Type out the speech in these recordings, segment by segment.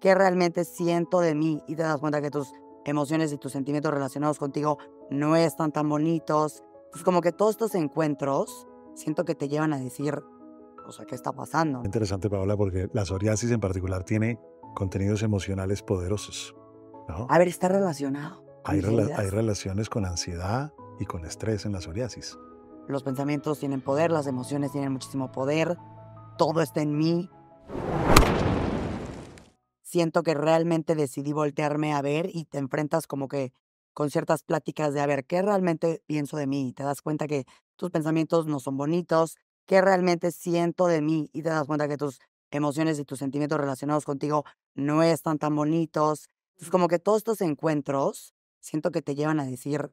qué realmente siento de mí y te das cuenta que tus emociones y tus sentimientos relacionados contigo no están tan bonitos. Pues como que todos estos encuentros siento que te llevan a decir, o sea, ¿qué está pasando? Interesante, Paola, porque la psoriasis en particular tiene contenidos emocionales poderosos. ¿no? A ver, está relacionado. Hay, hay relaciones con ansiedad y con estrés en la psoriasis. Los pensamientos tienen poder, las emociones tienen muchísimo poder, todo está en mí, siento que realmente decidí voltearme a ver y te enfrentas como que con ciertas pláticas de a ver qué realmente pienso de mí y te das cuenta que tus pensamientos no son bonitos, qué realmente siento de mí y te das cuenta que tus emociones y tus sentimientos relacionados contigo no están tan bonitos. Es como que todos estos encuentros siento que te llevan a decir,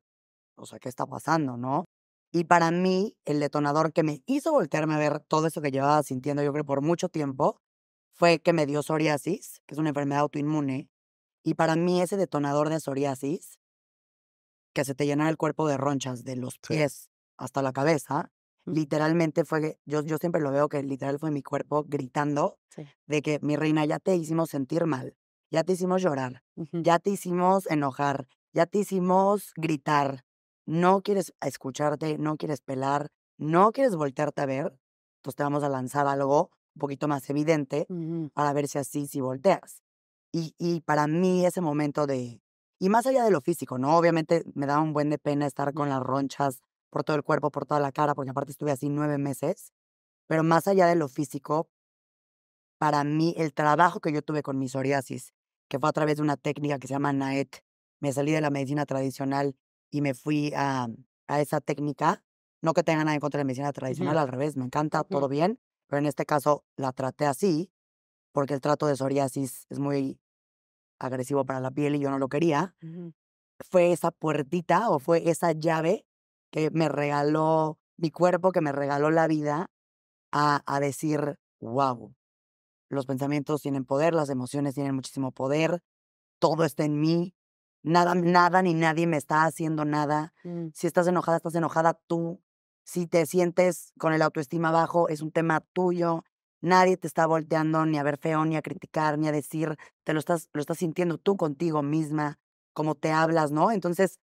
o sea, ¿qué está pasando, no? Y para mí el detonador que me hizo voltearme a ver todo eso que llevaba sintiendo yo creo por mucho tiempo fue que me dio psoriasis, que es una enfermedad autoinmune, y para mí ese detonador de psoriasis, que se te llena el cuerpo de ronchas de los pies hasta la cabeza, literalmente fue, yo, yo siempre lo veo que literal fue mi cuerpo gritando de que mi reina ya te hicimos sentir mal, ya te hicimos llorar, ya te hicimos enojar, ya te hicimos gritar, no quieres escucharte, no quieres pelar, no quieres voltearte a ver, entonces te vamos a lanzar algo poquito más evidente para ver si verse así si volteas. Y, y, para mí ese momento de, y más allá de lo físico, ¿no? Obviamente me daba un buen de pena estar con las ronchas por todo el cuerpo, por toda la cara, porque aparte estuve así nueve meses, pero más allá de lo físico, para mí el trabajo que yo tuve con mi psoriasis, que fue a través de una técnica que se llama NAET, me salí de la medicina tradicional y me fui a, esa técnica, no que tenga nada en contra de la medicina tradicional, al revés, me encanta, todo bien, pero en este caso la traté así, porque el trato de psoriasis es muy agresivo para la piel y yo no lo quería. Fue esa puertita o fue esa llave que me regaló mi cuerpo, que me regaló la vida a, a decir, wow, los pensamientos tienen poder, las emociones tienen muchísimo poder, todo está en mí, nada, nada ni nadie me está haciendo nada. Mm. Si estás enojada, estás enojada tú. Si te sientes con el autoestima bajo, es un tema tuyo. Nadie te está volteando ni a ver feo, ni a criticar, ni a decir, te lo estás, lo estás sintiendo tú contigo misma, como te hablas, ¿no? Entonces,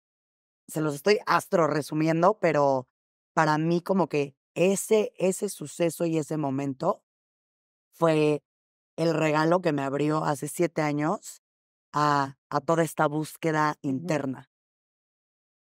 se los estoy astro resumiendo, pero para mí como que ese, ese suceso y ese momento fue el regalo que me abrió hace siete años a, a toda esta búsqueda interna.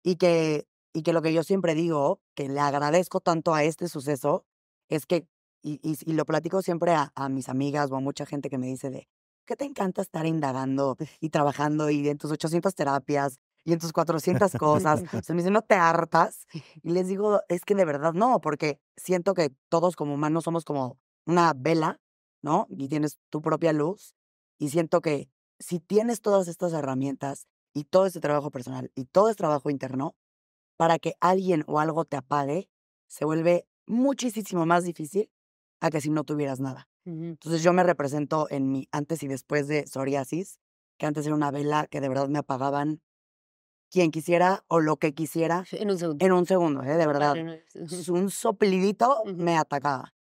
Y que y que lo que yo siempre digo, que le agradezco tanto a este suceso, es que, y, y, lo platico siempre a, mis amigas o a mucha gente que me dice de, ¿qué te encanta estar indagando y trabajando y en tus 800 terapias y en tus 400 cosas? o sea, me dicen, ¿no te hartas? Y les digo, es que de verdad no, porque siento que todos como humanos somos como una vela, ¿no? Y tienes tu propia luz. Y siento que si tienes todas estas herramientas y todo ese trabajo personal y todo ese trabajo interno, para que alguien o algo te apague, se vuelve muchísimo más difícil a que si no tuvieras nada. Entonces yo me represento en mi antes y después de psoriasis, que antes era una vela que de verdad me apagaban quien quisiera o lo que quisiera. En un segundo. En un segundo, ¿eh? de verdad. Un soplidito me atacaba.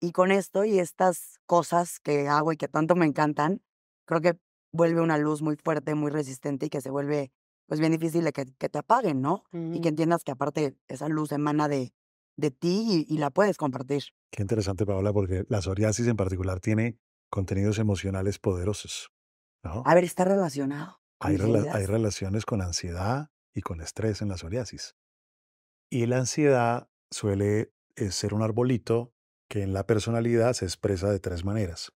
Y con esto y estas cosas que hago y que tanto me encantan, creo que vuelve una luz muy fuerte, muy resistente y que se vuelve pues bien difícil de que, te apaguen, ¿no? Y que entiendas que aparte esa luz emana de, de ti y, la puedes compartir. Qué interesante, Paola, porque la psoriasis en particular tiene contenidos emocionales poderosos. ¿no? A ver, está relacionado. Hay, hay relaciones con ansiedad y con estrés en la psoriasis. Y la ansiedad suele eh, ser un arbolito que en la personalidad se expresa de tres maneras.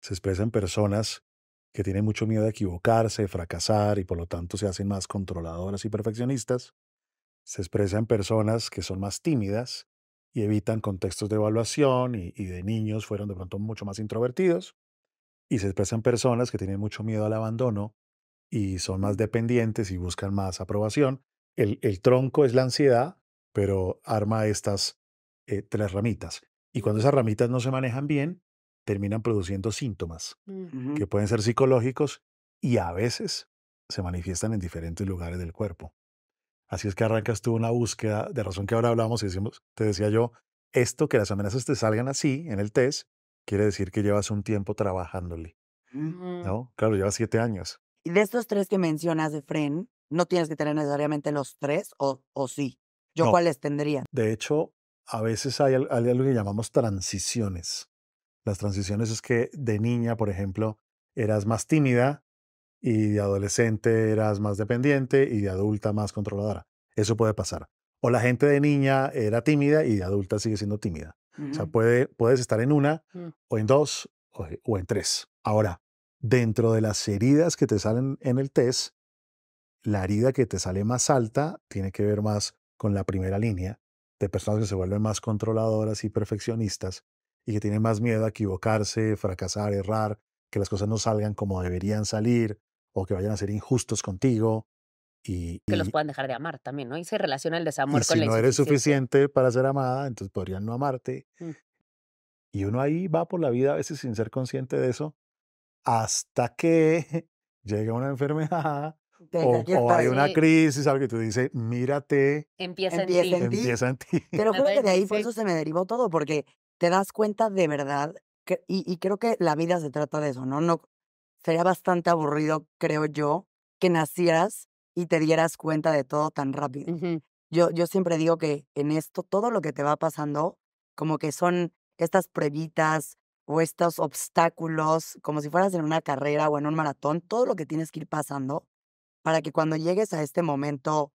Se expresa en personas que tienen mucho miedo de equivocarse, fracasar y por lo tanto se hacen más controladoras y perfeccionistas. Se expresan personas que son más tímidas y evitan contextos de evaluación y, de niños fueron de pronto mucho más introvertidos. Y se expresan personas que tienen mucho miedo al abandono y son más dependientes y buscan más aprobación. El, tronco es la ansiedad, pero arma estas eh, tres ramitas. Y cuando esas ramitas no se manejan bien, terminan produciendo síntomas que pueden ser psicológicos y a veces se manifiestan en diferentes lugares del cuerpo. Así es que arrancas tú una búsqueda de razón que ahora hablamos y decimos, te decía yo, esto que las amenazas te salgan así en el test quiere decir que llevas un tiempo trabajándole. ¿No? Claro, llevas siete años. Y de estos tres que mencionas, de fren ¿no tienes que tener necesariamente los tres o, sí? ¿Yo cuáles tendría? De hecho, a veces hay algo que llamamos transiciones. Las transiciones es que de niña, por ejemplo, eras más tímida y de adolescente eras más dependiente y de adulta más controladora. Eso puede pasar. O la gente de niña era tímida y de adulta sigue siendo tímida. O sea, puede, puedes estar en una mm. o en dos o en tres. Ahora, dentro de las heridas que te salen en el test, la herida que te sale más alta tiene que ver más con la primera línea de personas que se vuelven más controladoras y perfeccionistas y que tiene más miedo a equivocarse, fracasar, errar, que las cosas no salgan como deberían salir o que vayan a ser injustos contigo. Y, que los puedan dejar de amar también, ¿no? Y se relaciona el desamor y con si no eres suficiente para ser amada, entonces podrían no amarte. Mm. Y uno ahí va por la vida a veces sin ser consciente de eso, hasta que llega una enfermedad o, hay una crisis, algo que tú dices, mírate. Empieza, en, ti. en, ti. Pero creo que de ahí por eso se me derivó todo, porque te das cuenta de verdad, y, creo que la vida se trata de eso, ¿no? no Sería bastante aburrido, creo yo, que nacieras y te dieras cuenta de todo tan rápido. yo, yo siempre digo que en esto todo lo que te va pasando, como que son estas pruebitas o estos obstáculos, como si fueras en una carrera o en un maratón, todo lo que tienes que ir pasando para que cuando llegues a este momento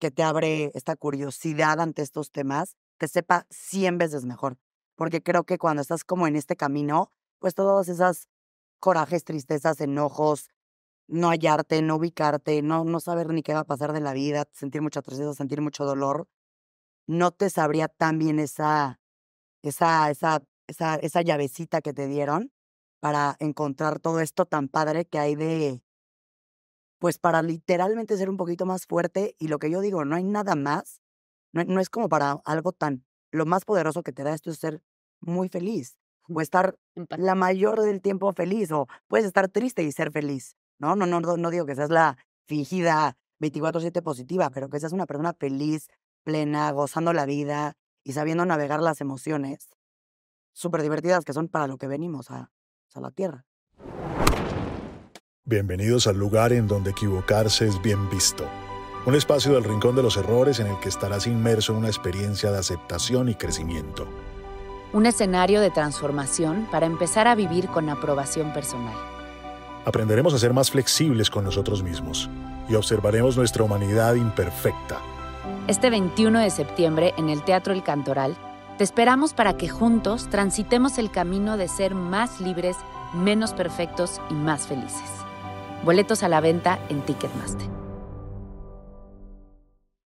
que te abre esta curiosidad ante estos temas, te sepa cien veces mejor. Porque creo que cuando estás como en este camino, pues todas esas corajes, tristezas, enojos, no hallarte, no ubicarte, no, no saber ni qué va a pasar de la vida, sentir mucha tristeza, sentir mucho dolor, no te sabría tan bien esa, esa, esa, esa, esa llavecita que te dieron para encontrar todo esto tan padre que hay de, pues para literalmente ser un poquito más fuerte. Y lo que yo digo, no hay nada más no, es como para algo tan... Lo más poderoso que te da esto es ser muy feliz o estar la mayor del tiempo feliz o puedes estar triste y ser feliz. No, no, no, no digo que seas la fingida 24/7 positiva, pero que seas una persona feliz, plena, gozando la vida y sabiendo navegar las emociones súper divertidas que son para lo que venimos a, pues, a la Tierra. Bienvenidos al lugar en donde equivocarse es bien visto un espacio del rincón de los errores en el que estarás inmerso en una experiencia de aceptación y crecimiento. Un escenario de transformación para empezar a vivir con aprobación personal. Aprenderemos a ser más flexibles con nosotros mismos y observaremos nuestra humanidad imperfecta. Este 21 de septiembre en el Teatro El Cantoral, te esperamos para que juntos transitemos el camino de ser más libres, menos perfectos y más felices. Boletos a la venta en Ticketmaster.